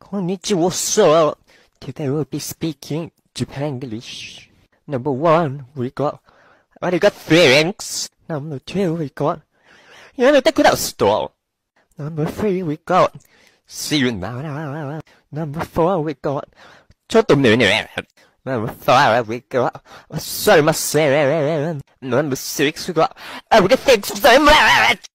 Konnichiwa, sir. Today we'll be speaking Japan English. Number one, we got already got thanks. Number two, we got Yamete Kudo Store. Number three, we got See You Now. Number four, we got Choto Number five, we got Sorry, my Number six, we got Everything.